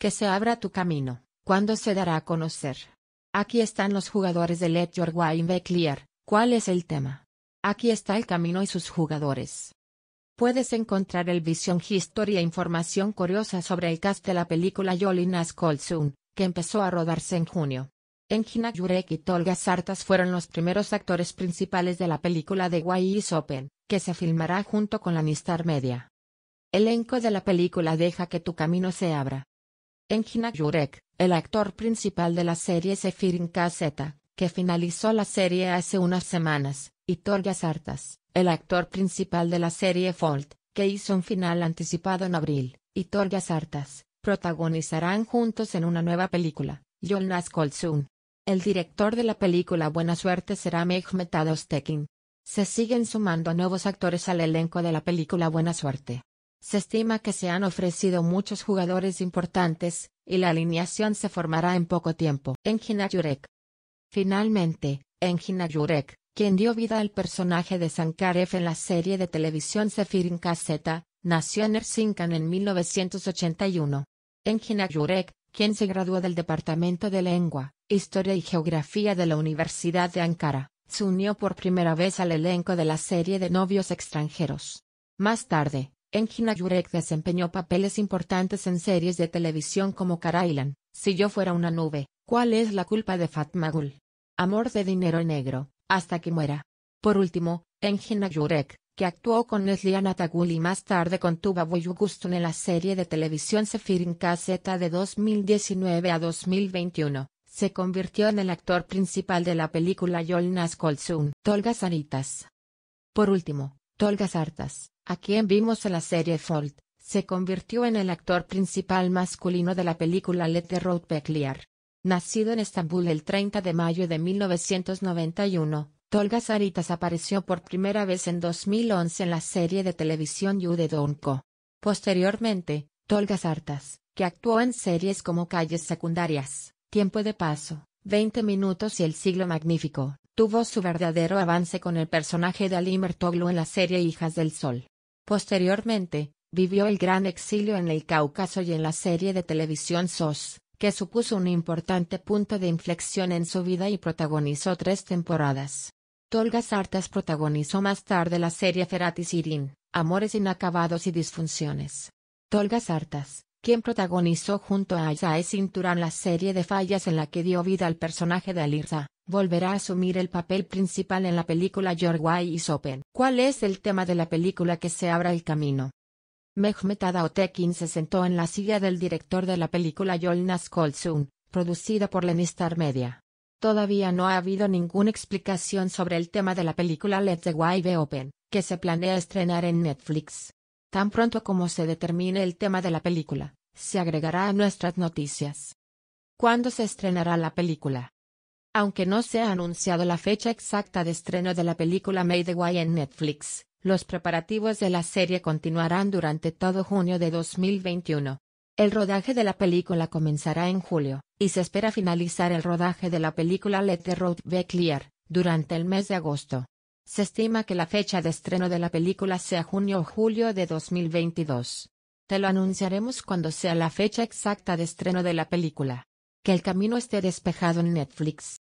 Que se abra tu camino, ¿cuándo se dará a conocer. Aquí están los jugadores de Let Your Wine Be Clear, ¿cuál es el tema? Aquí está el camino y sus jugadores. Puedes encontrar el Vision History e información curiosa sobre el cast de la película Cold soon que empezó a rodarse en junio. Engina Yurek y Tolga Sartas fueron los primeros actores principales de la película de Why is Open, que se filmará junto con la Nistar Media. Elenco de la película Deja que tu camino se abra. Engina Jurek, el actor principal de la serie Sefirin KZ, que finalizó la serie hace unas semanas, y Torgas Artas, el actor principal de la serie Fold, que hizo un final anticipado en abril, y Torgas Sartas, protagonizarán juntos en una nueva película, Jonas Koltsun. El director de la película Buena Suerte será Mehmet Adostekin. Se siguen sumando nuevos actores al elenco de la película Buena Suerte. Se estima que se han ofrecido muchos jugadores importantes, y la alineación se formará en poco tiempo. Engina Yurek Finalmente, Engina Yurek, quien dio vida al personaje de Sankarev en la serie de televisión Sefirin KZ, nació en Erzincan en 1981. Engina Jurek, quien se graduó del Departamento de Lengua, Historia y Geografía de la Universidad de Ankara, se unió por primera vez al elenco de la serie de novios extranjeros. Más tarde, Engina Jurek desempeñó papeles importantes en series de televisión como Karailan, Si yo fuera una nube, ¿cuál es la culpa de Gul? Amor de dinero negro, hasta que muera. Por último, Engina Jurek, que actuó con Neslihan Tagul y más tarde con Tuba Boyugustun en la serie de televisión Sefirin Caseta de 2019 a 2021, se convirtió en el actor principal de la película Yolnas Kolsun. Tolga Saritas. Por último, Tolga Sartas, a quien vimos en la serie Fold, se convirtió en el actor principal masculino de la película Let the Road Be Nacido en Estambul el 30 de mayo de 1991, Tolga Saritas apareció por primera vez en 2011 en la serie de televisión You de Donko. Posteriormente, Tolga Sartas, que actuó en series como Calles Secundarias, Tiempo de Paso, 20 Minutos y El Siglo Magnífico, tuvo su verdadero avance con el personaje de Ali Mertoglu en la serie Hijas del Sol. Posteriormente, vivió el gran exilio en el Cáucaso y en la serie de televisión SOS, que supuso un importante punto de inflexión en su vida y protagonizó tres temporadas. Tolga Sartas protagonizó más tarde la serie Ferati Sirin, Amores Inacabados y Disfunciones. Tolga Sartas, quien protagonizó junto a isaac e Cinturán la serie de fallas en la que dio vida al personaje de Alirza, volverá a asumir el papel principal en la película Your Way is Open. ¿Cuál es el tema de la película que se abra el camino? Mehmet Adaotekin se sentó en la silla del director de la película Yolnas Kolsun, producida por Lenistar Media. Todavía no ha habido ninguna explicación sobre el tema de la película Let the Way Be Open, que se planea estrenar en Netflix. Tan pronto como se determine el tema de la película, se agregará a nuestras noticias. ¿Cuándo se estrenará la película? Aunque no se ha anunciado la fecha exacta de estreno de la película Made Way en Netflix, los preparativos de la serie continuarán durante todo junio de 2021. El rodaje de la película comenzará en julio, y se espera finalizar el rodaje de la película Let the Road Be Clear, durante el mes de agosto. Se estima que la fecha de estreno de la película sea junio o julio de 2022. Te lo anunciaremos cuando sea la fecha exacta de estreno de la película. Que el camino esté despejado en Netflix.